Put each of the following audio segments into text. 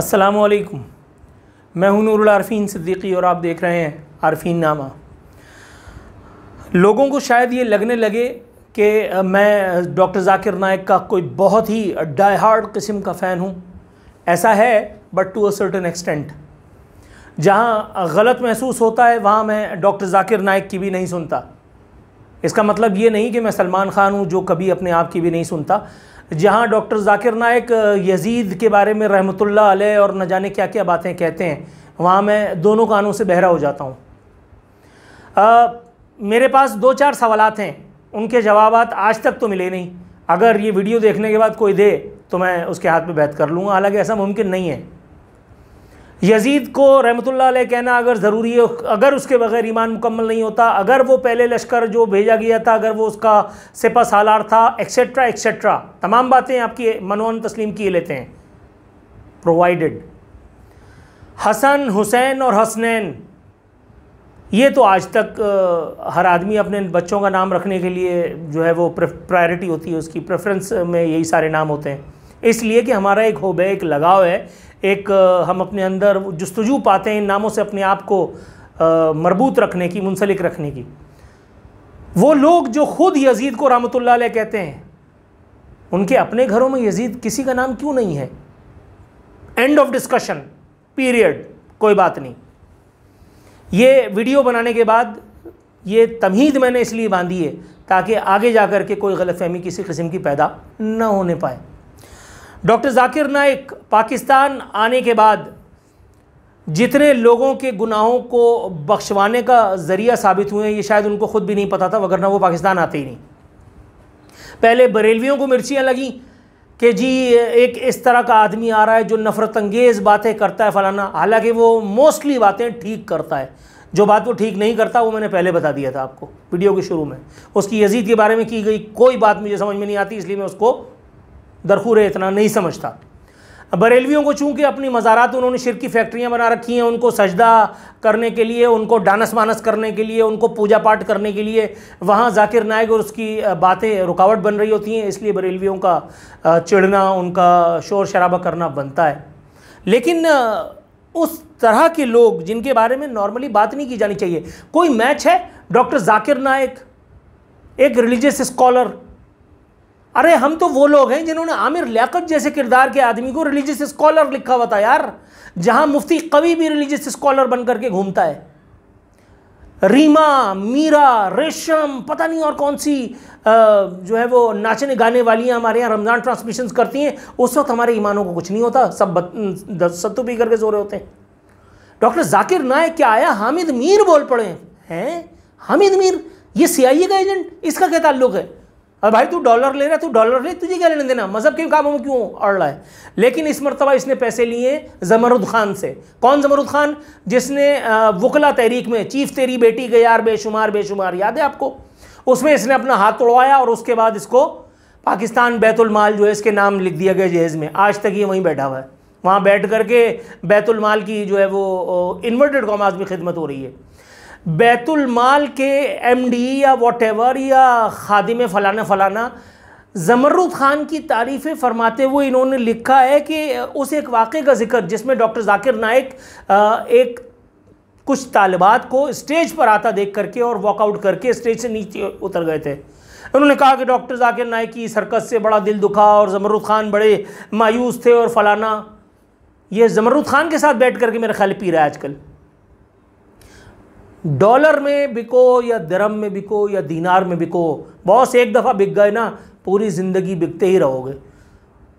असलकुम मैं हूं नूरुल आरफीन सिद्दीकी और आप देख रहे हैं आरफीन नामा लोगों को शायद ये लगने लगे कि मैं डॉक्टर जाकिर नायक का कोई बहुत ही डाई हार्ड किस्म का फ़ैन हूँ ऐसा है but to a certain extent जहाँ गलत महसूस होता है वहाँ मैं डॉक्टर जाकिर नायक की भी नहीं सुनता इसका मतलब ये नहीं कि मैं सलमान खान हूँ जो कभी अपने आप की भी नहीं सुनता जहां डॉक्टर जाकिर नायक यजीद के बारे में रहमतुल्ला अलैह और न जाने क्या क्या बातें कहते हैं वहाँ मैं दोनों कानों से बहरा हो जाता हूँ मेरे पास दो चार सवाल हैं उनके जवाब आज तक तो मिले नहीं अगर ये वीडियो देखने के बाद कोई दे तो मैं उसके हाथ में बैत कर लूँगा हालाँकि ऐसा मुमकिन नहीं है यजीद को रहमतुल्लाह कहना अगर ज़रूरी है अगर उसके बगैर ईमान मुकम्मल नहीं होता अगर वो पहले लश्कर जो भेजा गया था अगर वो उसका सिपा सालार था एक्सेट्रा एक्सेट्रा तमाम बातें आपकी मनोन तस्लीम किए लेते हैं प्रोवाइडेड हसन हुसैन और हसनैन ये तो आज तक हर आदमी अपने बच्चों का नाम रखने के लिए जो है वो प्रायोरिटी होती है उसकी प्रेफरेंस में यही सारे नाम होते हैं इसलिए कि हमारा एक होबे एक लगाव है एक हम अपने अंदर जस्तजू पाते हैं इन नामों से अपने आप को मरबूत रखने की मुंसलिक रखने की वो लोग जो खुद यजीद को रामतुल्ला कहते हैं उनके अपने घरों में यजीद किसी का नाम क्यों नहीं है एंड ऑफ डिस्कशन पीरियड कोई बात नहीं ये वीडियो बनाने के बाद ये तमहीद मैंने इसलिए बांधी है ताकि आगे जा कर के कोई गलतफहमी किसी किस्म की पैदा न होने पाए डॉक्टर जाकिर नाइक पाकिस्तान आने के बाद जितने लोगों के गुनाहों को बख्शवाने का ज़रिया साबित हुए हैं ये शायद उनको ख़ुद भी नहीं पता था वगरना वो पाकिस्तान आते ही नहीं पहले बरेलवियों को मिर्चियाँ लगीं कि जी एक इस तरह का आदमी आ रहा है जो नफ़रत अंगेज़ बातें करता है फलाना हालांकि वो मोस्टली बातें ठीक करता है जो बात वो ठीक नहीं करता वो मैंने पहले बता दिया था आपको वीडियो के शुरू में उसकी यजीद के बारे में की गई कोई बात मुझे समझ में नहीं आती इसलिए मैं उसको दरखूर इतना नहीं समझता बरेलवियों को चूंकि अपनी मज़ारात उन्होंने शिर की फैक्ट्रियाँ बना रखी हैं उनको सजदा करने के लिए उनको डानस मानस करने के लिए उनको पूजा पाठ करने के लिए वहाँ जाकिर नायक और उसकी बातें रुकावट बन रही होती हैं इसलिए बरेलवियों का चिड़ना उनका शोर शराबा करना बनता है लेकिन उस तरह के लोग जिनके बारे में नॉर्मली बात नहीं की जानी चाहिए कोई मैच है डॉक्टर जाकिर नायक एक रिलीजियस स्कॉलर अरे हम तो वो लोग हैं जिन्होंने आमिर लियाकत जैसे किरदार के आदमी को रिलीजियस स्कॉलर लिखा हुआ था यार जहां मुफ्ती कवि भी रिलीजियस स्कॉलर बन करके घूमता है रीमा मीरा रेशम पता नहीं और कौन सी आ, जो है वो नाचने गाने वाली हैं हमारे यहाँ रमज़ान ट्रांसमिशन करती हैं उस वक्त हमारे ईमानों को कुछ नहीं होता सब सत्तू पी करके सो रहे होते हैं डॉक्टर जाकिर नायक क्या आया हामिद मीर बोल पड़े हैं हामिद मीर ये सीआईए का एजेंट इसका क्या ताल्लुक है अरे भाई तू डॉलर ले रहा तू डॉलर ले तुझे क्या लेने देना मजहब के कामों में क्यों अड़ रहा है लेकिन इस मरतबा इसने पैसे लिए जमरुद खान से कौन जमरुद खान जिसने वकला तहरीक में चीफ तेरी बेटी के यार बेशुमार बेशुमार याद है आपको उसमें इसने अपना हाथ तोड़वाया और उसके बाद इसको पाकिस्तान बैतुलमाल जो है इसके नाम लिख दिया गया जहेज़ में आज तक ये वहीं बैठा हुआ है वहाँ बैठ करके बैतुलमाल की जो है वो इन्वर्टेड कॉमाज में खिदमत हो रही है बैतुल माल के एमडी या वॉट या खादिम फ़लाना फ़लाना जमरुद ख़ान की तारीफ़ें फरमाते हुए इन्होंने लिखा है कि उस एक वाक़े का जिक्र जिसमें डॉक्टर जाकिर नायक एक कुछ तालबात को स्टेज पर आता देख करके और वॉकआउट करके स्टेज से नीचे उतर गए थे उन्होंने कहा कि डॉक्टर जाकिर नायक की सरकस से बड़ा दिल दुखा और जमरुद ख़ान बड़े मायूस थे और फलाना ये जमरुद ख़ान के साथ बैठ करके मेरा ख्याल पी रहा है आजकल डॉलर में बिको या दरम में बिको या दीनार में बिको बॉस एक दफ़ा बिक गए ना पूरी ज़िंदगी बिकते ही रहोगे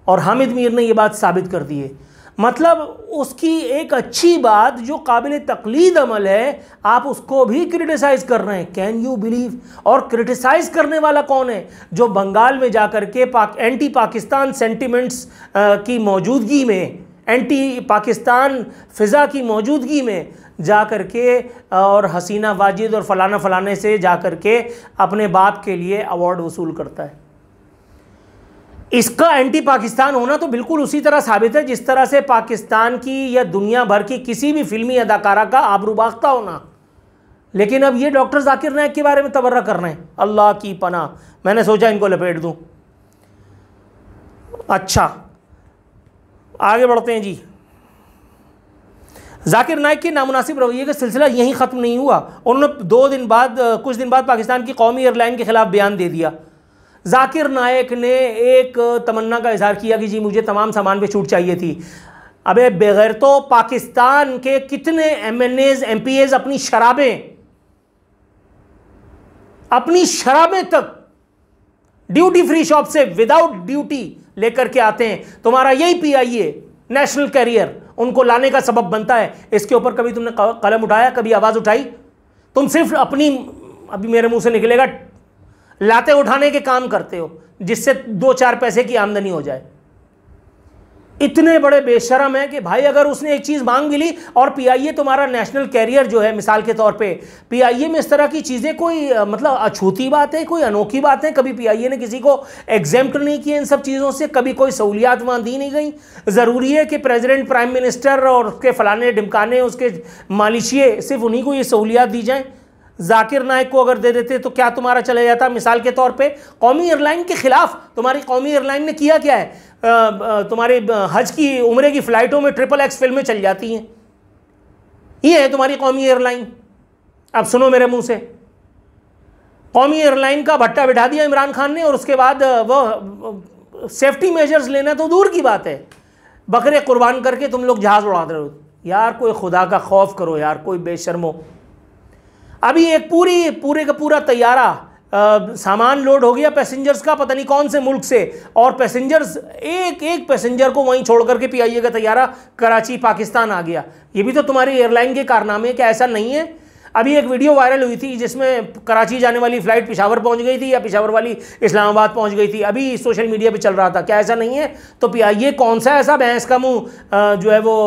और हामिद मीर ने ये बात साबित कर दी है मतलब उसकी एक अच्छी बात जो काबिल तकलीद अमल है आप उसको भी क्रिटिसाइज़ कर रहे हैं कैन यू बिलीव और क्रिटिसाइज़ करने वाला कौन है जो बंगाल में जा कर के पाक एंटी पाकिस्तान सेंटिमेंट्स की मौजूदगी में एंटी पाकिस्तान फ़िज़ा की मौजूदगी में जा कर के और हसीना वाजिद और फलाना फलाने से जा कर के अपने बाप के लिए अवार्ड वसूल करता है इसका एंटी पाकिस्तान होना तो बिल्कुल उसी तरह साबित है जिस तरह से पाकिस्तान की या दुनिया भर की किसी भी फिल्मी अदाकारा का आबरूबाख्ता होना लेकिन अब ये डॉक्टर जाकिर नायक के बारे में तबर्रा कर रहे हैं अल्लाह की पना मैंने सोचा इनको लपेट दूँ अच्छा आगे बढ़ते हैं जी जाकिर नाइक के नामनासिब रवैये का सिलसिला यहीं ख़त्म नहीं हुआ उन्होंने दो दिन बाद कुछ दिन बाद पाकिस्तान की कौमी एयरलाइन के ख़िलाफ़ बयान दे दिया जाकिर नायक ने एक तमन्ना का इजहार किया कि जी मुझे तमाम सामान पर छूट चाहिए थी अबे बगैर तो पाकिस्तान के कितने M N As M P As अपनी शराबें अपनी शराबें तक ड्यूटी फ्री शॉप से विदाउट ड्यूटी लेकर के आते हैं तुम्हारा यही P I A national carrier उनको लाने का सबब बनता है इसके ऊपर कभी तुमने कलम उठाया कभी आवाज़ उठाई तुम सिर्फ अपनी अभी मेरे मुंह से निकलेगा लाते उठाने के काम करते हो जिससे दो चार पैसे की आमदनी हो जाए इतने बड़े बेशरम हैं कि भाई अगर उसने एक चीज़ मांग भी ली और पीआईए तुम्हारा नेशनल कैरियर जो है मिसाल के तौर पे पीआईए में इस तरह की चीज़ें कोई मतलब अछूती बात है कोई अनोखी बात है कभी पीआईए ने किसी को एग्जेम्प्ट नहीं किया इन सब चीज़ों से कभी कोई सहूलियात वहाँ दी नहीं गई ज़रूरी है कि प्रेजिडेंट प्राइम मिनिस्टर और उसके फलाने ढिमकाने उसके मालिशिए सिर्फ उन्हीं को ये सहूलियात दी जाएँ जाकिर नायक को अगर दे देते तो क्या तुम्हारा चला जाता मिसाल के तौर पे कौमी एयरलाइन के खिलाफ तुम्हारी कौमी एयरलाइन ने किया क्या है तुम्हारे हज की उम्र की फ़्लाइटों में ट्रिपल एक्स फिल्में चल जाती हैं ये है तुम्हारी कौमी एयरलाइन अब सुनो मेरे मुंह से कौमी एयरलाइन का भट्टा बिठा दिया इमरान खान ने और उसके बाद वह सेफ्टी मेजर्स लेना तो दूर की बात है बकरे कुर्बान करके तुम लोग जहाज़ उड़ा रहे हो यार कोई खुदा का खौफ करो यार कोई बेशर्मो अभी एक पूरी पूरे का पूरा तैयारा आ, सामान लोड हो गया पैसेंजर्स का पता नहीं कौन से मुल्क से और पैसेंजर्स एक एक पैसेंजर को वहीं छोड़ करके पी ए का तैयारा कराची पाकिस्तान आ गया ये भी तो तुम्हारी एयरलाइन के कारनामे क्या ऐसा नहीं है अभी एक वीडियो वायरल हुई थी जिसमें कराची जाने वाली फ़्लाइट पिशावर पहुंच गई थी या पिशावर वाली इस्लामाबाद पहुंच गई थी अभी सोशल मीडिया पे चल रहा था क्या ऐसा नहीं है तो पीआईए कौन सा ऐसा भैंस का मुँह जो है वो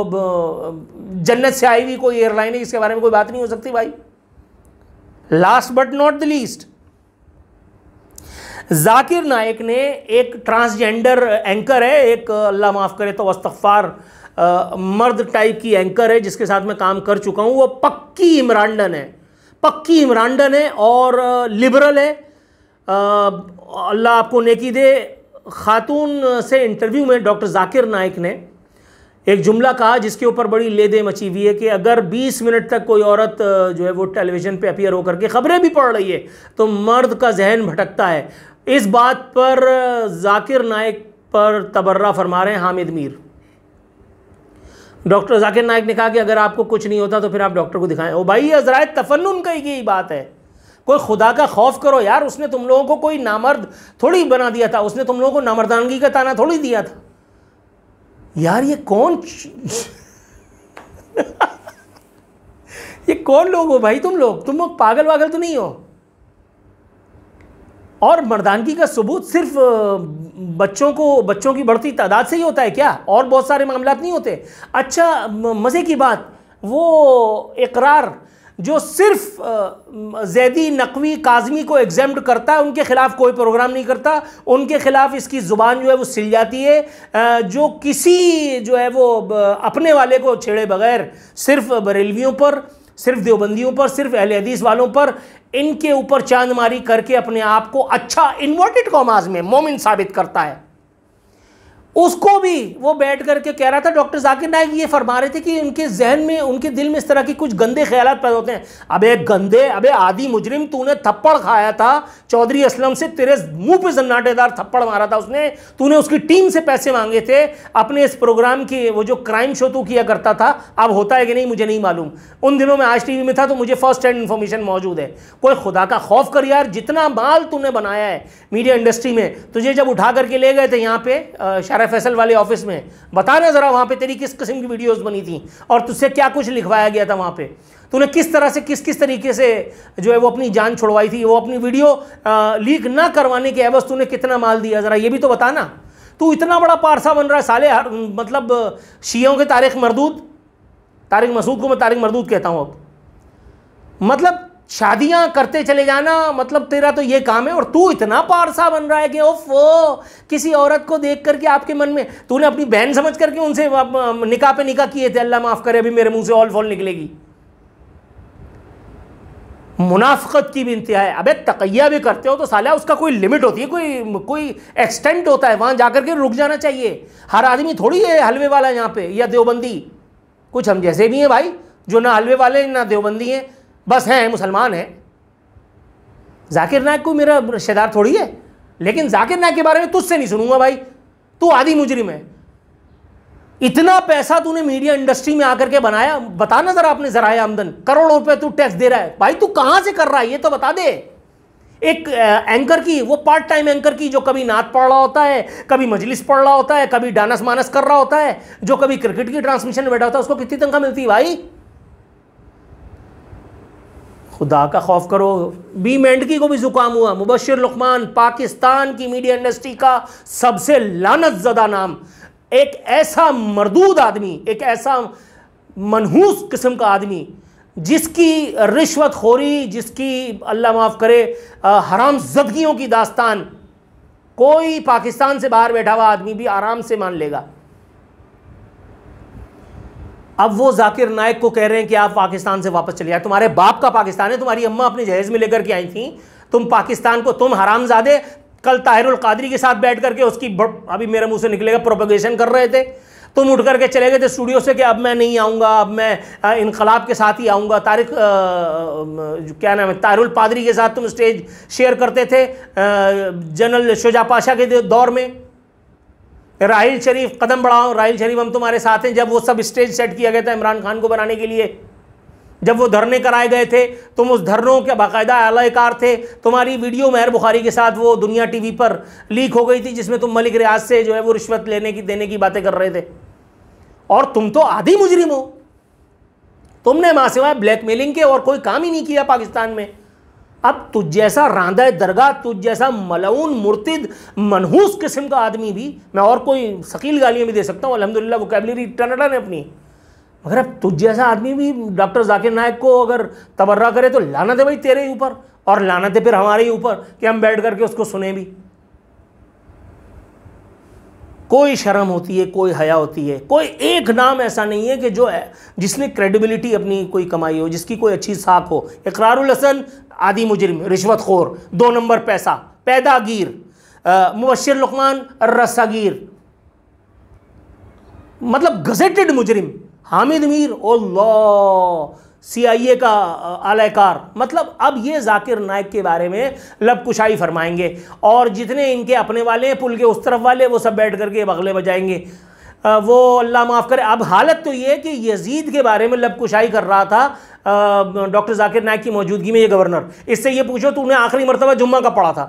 जन्नत से आई हुई कोई एयरलाइन है इसके बारे में कोई बात नहीं हो सकती भाई last but not the least Zakir Naik ने एक ट्रांसजेंडर एंकर है एक अल्लाह माफ़ करे तो वस्तफ़ार मर्द टाइप की एंकर है जिसके साथ मैं काम कर चुका हूँ वो पक्की इमरान्डन है पक्की इमरान्डन है और लिबरल है अल्लाह आपको नेकी दे खातून से इंटरव्यू में डॉक्टर जाकिर नाइक ने एक जुमला कहा जिसके ऊपर बड़ी लेदे मची हुई है कि अगर 20 मिनट तक कोई औरत जो है वो टेलीविज़न पे अपियर होकर के ख़बरें भी पढ़ रही है तो मर्द का जहन भटकता है इस बात पर जाकिर नायक पर तबर्रा फरमा रहे हैं हामिद मीर डॉक्टर जाकिर नायक ने कहा कि अगर आपको कुछ नहीं होता तो फिर आप डॉक्टर को दिखाएं ओ भाई अज़राय ज़रा तफन का ही बात है कोई खुदा का खौफ करो यार उसने तुम लोगों को कोई नामर्द थोड़ी बना दिया था उसने तुम लोगों को नामर्दानगी का ताना थोड़ी दिया था यार ये कौन ये कौन लोग हो भाई तुम लोग तुम लोग पागल वागल तो नहीं हो और मर्दानगी का सबूत सिर्फ बच्चों को बच्चों की बढ़ती तादाद से ही होता है क्या और बहुत सारे मामला नहीं होते अच्छा मज़े की बात वो इकरार जो सिर्फ जैदी नकवी काजमी को एग्जेम्ड करता है उनके ख़िलाफ़ कोई प्रोग्राम नहीं करता उनके ख़िलाफ़ इसकी ज़ुबान जो है वो सिल जाती है जो किसी जो है वो अपने वाले को छेड़े बगैर सिर्फ बरेलवियों पर सिर्फ देवबंदियों पर सिर्फ अहल हदीस वालों पर इनके ऊपर चांदमारी करके अपने आप को अच्छा इन्वर्टेड कॉमाज में मोमिन साबित करता है उसको भी वो बैठ करके कह रहा था डॉक्टर जाकिर नायक ये फरमा रहे थे कि उनके जहन में उनके दिल में इस तरह के कुछ गंदे ख्याल पैदा होते हैं अबे गंदे अबे आदि मुजरिम तूने थप्पड़ खाया था चौधरी असलम से तेरे मुंह पे जन्नाटेदार थप्पड़ मारा था उसने तूने उसकी टीम से पैसे मांगे थे अपने इस प्रोग्राम की वो जो क्राइम शो तू किया करता था अब होता है कि नहीं मुझे नहीं मालूम उन दिनों में आज टी में था तो मुझे फर्स्ट हैंड इन्फॉर्मेशन मौजूद है कोई खुदा का खौफ कर यार जितना माल तूने बनाया है मीडिया इंडस्ट्री में तुझे जब उठा करके ले गए थे यहाँ पे शरा आरएफएसएल वाले ऑफिस में बताना ज़रा वहां पे तेरी किस किस्म की वीडियोस बनी थी और तुझसे क्या कुछ लिखवाया गया था वहां पे तूने किस तरह से किस किस तरीके से जो है वो अपनी जान छुड़वाई थी वो अपनी वीडियो आ, लीक ना करवाने के एवज तूने कितना माल दिया ज़रा ये भी तो बताना तू इतना बड़ा पारसा बन रहा है साले हर मतलब शीयों के तारिक मरदूद तारिक मसूद को मैं तारिक मरदूद कहता हूँ अब मतलब शादियां करते चले जाना मतलब तेरा तो ये काम है और तू इतना पारसा बन रहा है कि ओफ वो किसी औरत को देख करके आपके मन में तूने अपनी बहन समझ करके उनसे निकाह पे निकाह किए थे अल्लाह माफ़ करे अभी मेरे मुंह से ऑल फॉल निकलेगी मुनाफ़त की भी इंतहा है अबे तकैया भी करते हो तो साला उसका कोई लिमिट होती है कोई कोई एक्सटेंट होता है वहां जाकर के रुक जाना चाहिए हर आदमी थोड़ी है हलवे वाला यहाँ पे या देवबंदी कुछ हम जैसे भी हैं भाई जो ना हलवे वाले ना देवबंदी हैं बस हैं मुसलमान हैं जाकिर नायक को मेरा रिश्तेदार थोड़ी है लेकिन जाकिर नायक के बारे में तुझसे नहीं सुनूंगा भाई तू आदि मुजरिम है इतना पैसा तूने मीडिया इंडस्ट्री में आकर के बनाया बता ना जरा आपने जरा आमदन करोड़ों रुपए तू टैक्स दे रहा है भाई तू कहाँ से कर रहा है ये तो बता दे एक एंकर की वो पार्ट टाइम एंकर की जो कभी नात पढ़ रहा होता है कभी मजलिस पढ़ रहा होता है कभी डानस मानस कर रहा होता है जो कभी क्रिकेट की ट्रांसमिशन में बैठा होता है उसको कितनी तनखा मिलती है भाई खुदा का खौफ करो बी मेंढकी को भी ज़ुकाम हुआ मुबशर लुकमान पाकिस्तान की मीडिया इंडस्ट्री का सबसे लानत ज़दा नाम एक ऐसा मरदूद आदमी एक ऐसा मनहूस किस्म का आदमी जिसकी रिश्वत खोरी जिसकी अल्लाह माफ़ करे हराम जदगियों की दास्तान कोई पाकिस्तान से बाहर बैठा हुआ आदमी भी आराम से मान लेगा अब वो जाकिर नायक को कह रहे हैं कि आप पाकिस्तान से वापस चले जाए तुम्हारे बाप का पाकिस्तान है तुम्हारी अम्मा अपने जहेज में लेकर के आई थी तुम पाकिस्तान को तुम हरामजादे कल ताहिरुल कादरी के साथ बैठ करके उसकी अभी मेरे मुंह से निकलेगा प्रोपोगेशन कर रहे थे तुम उठ करके चले गए थे स्टूडियो से कि अब मैं नहीं आऊँगा अब मैं इनकलाब के साथ ही आऊँगा तारिक आ, क्या नाम है तारुल पादरी के साथ तुम स्टेज शेयर करते थे जनरल शोजा पाशा के दौर में राहल शरीफ कदम बढ़ाओ राहल शरीफ हम तुम्हारे साथ हैं जब वो सब स्टेज सेट किया गया था इमरान खान को बनाने के लिए जब वो धरने कराए गए थे तुम उस धरनों के बाकायदा अलाकार थे तुम्हारी वीडियो महर बुखारी के साथ वो दुनिया टीवी पर लीक हो गई थी जिसमें तुम मलिक रियाज से जो है वो रिश्वत लेने की देने की बातें कर रहे थे और तुम तो आधी मुजरिम हो तुमने माँ सिवाय ब्लैकमेलिंग के और कोई काम ही नहीं किया पाकिस्तान में अब तुझ जैसा रांधा दरगाह तुझ जैसा मलऊन मुर्तिद मनहूस किस्म का आदमी भी मैं और कोई शकील गालियाँ भी दे सकता हूँ अलहमदिल्ला वोकेबलरी टनडन है अपनी मगर अब तुझ जैसा आदमी भी डॉक्टर जाकिर नायक को अगर तबर्रा करे तो लाना दे भाई तेरे ही ऊपर और लाना दे फिर हमारे ही ऊपर कि हम बैठ करके उसको सुने भी कोई शर्म होती है कोई हया होती है कोई एक नाम ऐसा नहीं है कि जो है जिसने क्रेडिबिलिटी अपनी कोई कमाई हो जिसकी कोई अच्छी साख हो इकरारुल हसन आदि मुजरिम रिश्वतखोर दो नंबर पैसा पैदागीर मुबशर लकमान रसागीर मतलब गजेटेड मुजरिम हामिद मीर लॉ सीआईए का आलाकार मतलब अब ये जाकिर नायक के बारे में लबकुशाई फरमाएंगे और जितने इनके अपने वाले हैं पुल के उस तरफ वाले वो सब बैठ करके बगले बजाएंगे वो अल्लाह माफ़ करे अब हालत तो ये है कि यजीद के बारे में लबकुशाई कर रहा था डॉक्टर जाकिर नायक की मौजूदगी में ये गवर्नर इससे ये पूछो तूने आखिरी मरतबा जुम्मा का पढ़ा था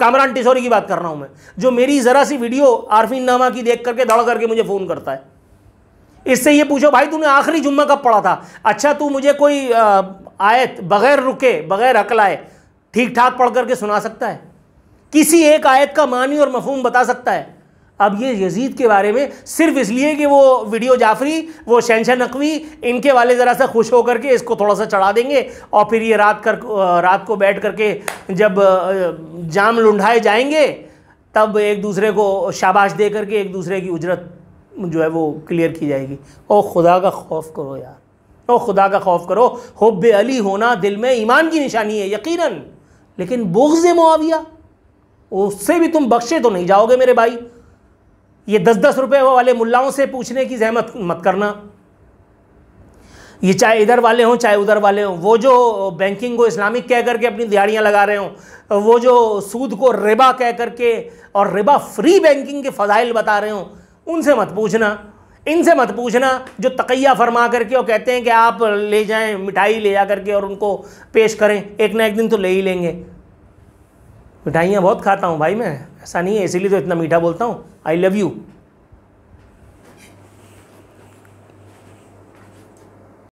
कामरान टिशोरी की बात कर रहा हूँ मैं जो मेरी ज़रा सी वीडियो आरफिन नामा की देख करके दौड़ करके मुझे फ़ोन करता है इससे ये पूछो भाई तूने आखिरी जुम्मे कब पढ़ा था अच्छा तू मुझे कोई आयत बगैर रुके बगैर अकल आए ठीक ठाक पढ़ करके सुना सकता है किसी एक आयत का मानी और मफहम बता सकता है अब ये यजीद के बारे में सिर्फ इसलिए कि वो वीडियो जाफरी वो शहशाह नकवी इनके वाले ज़रा सा खुश होकर के इसको थोड़ा सा चढ़ा देंगे और फिर ये रात कर रात को बैठ करके जब जाम लुढ़ाए जाएंगे तब एक दूसरे को शाबाश दे करके एक दूसरे की उजरत जो है वो क्लियर की जाएगी ओ खुदा का खौफ करो यार ओ खुदा का खौफ करो हब अली होना दिल में ईमान की निशानी है यकीनन लेकिन बुग्ज़ मुआविया उससे भी तुम बख्शे तो नहीं जाओगे मेरे भाई ये दस दस रुपये वाले मुल्लाओं से पूछने की जहमत मत करना ये चाहे इधर वाले हों चाहे उधर वाले हों वो जो बैंकिंग को इस्लामिक कह करके अपनी दिहाड़ियाँ लगा रहे हों वो जो सूद को रिबा कह करके और रिबा फ्री बैंकिंग के फ़जाइल बता रहे हों उनसे मत पूछना इनसे मत पूछना जो तकैया फरमा करके और कहते हैं कि आप ले जाएं मिठाई ले जा करके और उनको पेश करें एक ना एक दिन तो ले ही लेंगे मिठाइयाँ बहुत खाता हूँ भाई मैं ऐसा नहीं है इसीलिए तो इतना मीठा बोलता हूँ आई लव यू